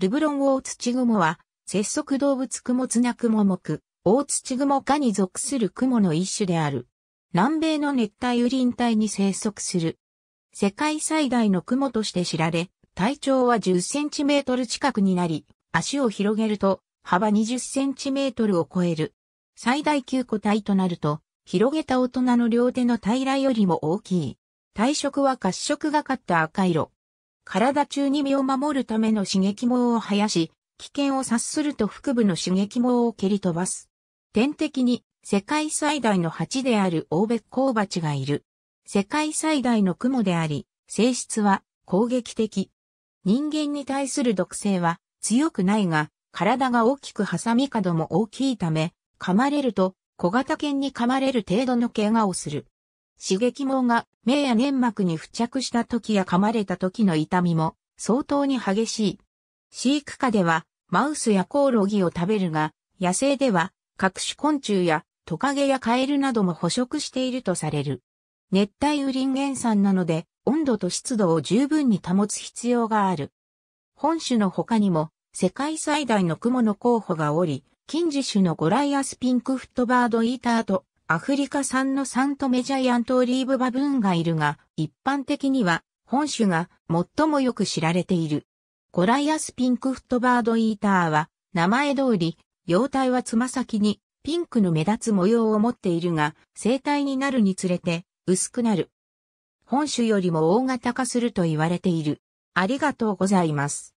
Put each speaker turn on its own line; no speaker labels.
ルブロンオオツチグモは、節足動物クモツナクモモク、オオツチグモ科に属するクモの一種である。南米の熱帯雨林帯に生息する。世界最大のクモとして知られ、体長は10センチメートル近くになり、足を広げると幅20センチメートルを超える。最大9個体となると、広げた大人の両手の平らよりも大きい。体色は褐色がかった赤色。体中に身を守るための刺激網を生やし、危険を察すると腹部の刺激網を蹴り飛ばす。天敵に世界最大の蜂であるオーベッコウバチがいる。世界最大の雲であり、性質は攻撃的。人間に対する毒性は強くないが、体が大きくハサミ角も大きいため、噛まれると小型犬に噛まれる程度の怪我をする。刺激網が目や粘膜に付着した時や噛まれた時の痛みも相当に激しい。飼育下ではマウスやコオロギを食べるが、野生では各種昆虫やトカゲやカエルなども捕食しているとされる。熱帯雨林原産なので温度と湿度を十分に保つ必要がある。本種の他にも世界最大の蜘蛛の候補がおり、近似種のゴライアスピンクフットバードイーターとアフリカ産のサントメジャイアントオリーブバブーンがいるが、一般的には本種が最もよく知られている。ゴライアスピンクフットバードイーターは、名前通り、容体はつま先にピンクの目立つ模様を持っているが、生体になるにつれて薄くなる。本種よりも大型化すると言われている。ありがとうございます。